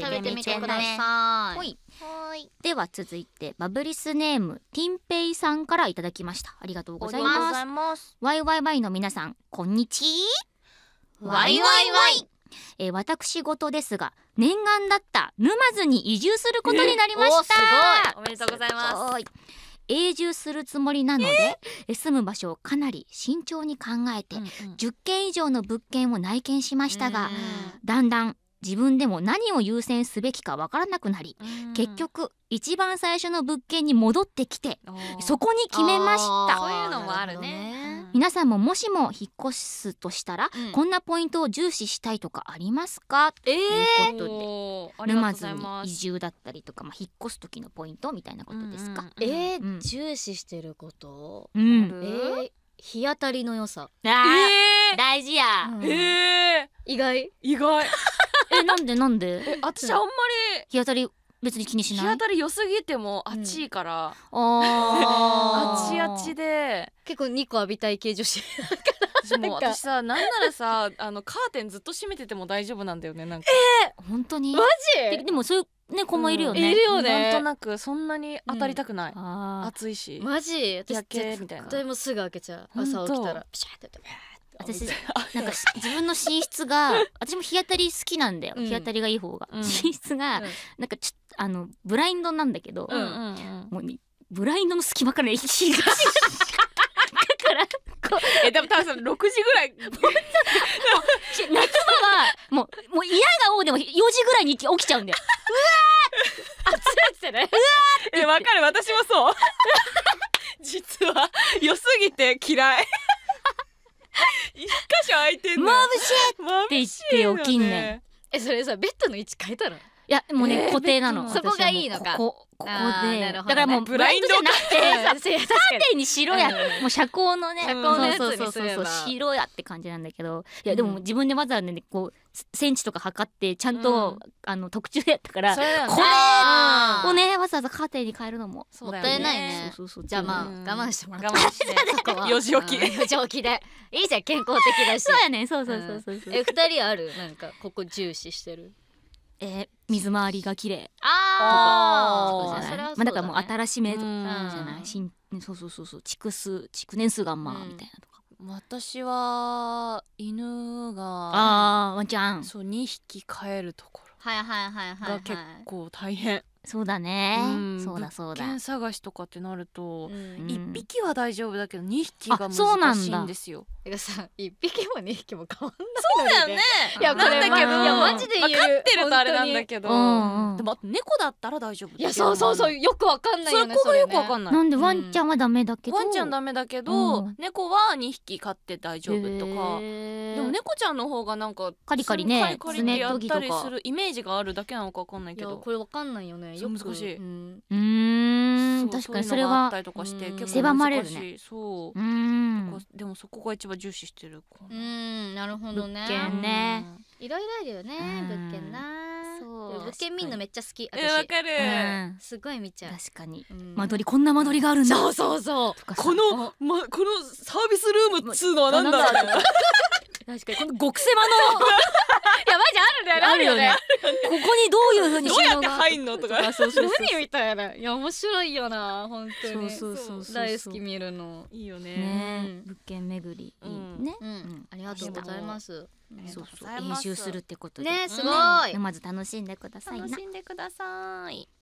食べてみてください。いはいでは続いてバブリスネームティンペイさんからいただきましたありがとうございますワイワイワイの皆さんこんにちは。ワイワイワイえー、私事ですが念願だった沼津に移住することになりました、すごい。おめでとうございます永住するつもりなので、えー、住む場所をかなり慎重に考えて、うんうん、10件以上の物件を内見しましたが、だんだん自分でも何を優先すべきかわからなくなり、うん、結局一番最初の物件に戻ってきてそこに決めましたそういうのもあるね、皆さんももしも引っ越すとしたら、うん、こんなポイントを重視したいとかありますか、ということで沼津に移住だったりとか、まあ、引っ越す時のポイントみたいなことですか、うんうん、えー、重視してること、うん、えー、日当たりの良さあ、えー、大事や、えー、意外意外えなんでなんでえ私あんまり日当たり別に気にしない日当たり良すぎてもあっちいから、ああちあちで結構2個浴びたい系女子私もう私さなんならさあのカーテンずっと閉めてても大丈夫なんだよねなんか本当にマででもそういうねもいるよね、うんいるよねなんとなくそんなに当たりたくない、あー暑いしマジ夜私景みたいな絶もすぐ開けちゃう朝起きたらピシャーってやって私 なんか自分の寝室が私も日当たり好きなんだよ、日当たりがいい方が、寝室が、なんかちょあのブラインドなんだけど、もうブラインドの隙間から日が だからこうえでも多分そ6時ぐらい夏場はもうもう嫌がおうでも4時ぐらいに起きちゃうんだようわー暑いってねうわーってわかる私もそう 実は良すぎて嫌い一箇所空いてんの眩しいって言って起きんねんえそれさベッドの位置変えたらいやもうね、固定なのそこがいいのかここで、だからもうブラインドじゃなくて縦に白や、もう車高のね車高のやつにそうそうそう白やって感じなんだけどいやでも自分でわざわざねこうセンチとか測ってちゃんと、あの特注やったからこれをねわざわざカーテンに変えるのも、もったいないねじゃあまあ、我慢してもらって我慢して4時起き4時起きでいいじゃん健康的だし そうやねそうそうそうそうえ二人あるなんかここ重視してるえ水回りが綺麗ああそれは、ね、まあだからもう新しめじゃない新そうそうそうそう築数築年数がまあ、みたいなとか私は犬があワンちゃんそう二匹飼えるところはいはいはいはい、結構大変そうだね、うん、そうだそうだ物件探しとかってなると、うん、匹は大丈夫だけど二匹が難しいんですよ一匹も二匹も変わんないそうだよねいやこれだけど、いやマジで言えるってるとあれなんだけど、うんうん、でも猫だったら大丈夫いやそうそうそうよくわかんないよねそれよくわかんない、ね、なんでワンちゃんはダメだけど、うん、ワンちゃんダメだけど、うん、猫は二匹飼って大丈夫とかでも猫ちゃんの方がなんかカリカリねカリカリやったりするイメージがあるだけなのかわかんないけどこれわかんないよねねよく難しいうん確かにそれは狭まれるねそうでもそこが一番重視してるうんなるほどね物件ねいろいろあるよね物件な物件見るのめっちゃ好きえわかるすごい見ちゃう確かに間取りこんな間取りがあるんだそうそうそうこのまこのサービスルームっつうのはなんだ確かにこの極狭の やマジあるだねあるよねここにどういう風にどうやって入んのとかそううう何みたいないや面白いよな本当に大好き見るのいいよね物件巡りうん、ねうんありがとうございますそうそう練習するってことねすごいまず楽しんでください楽しんでください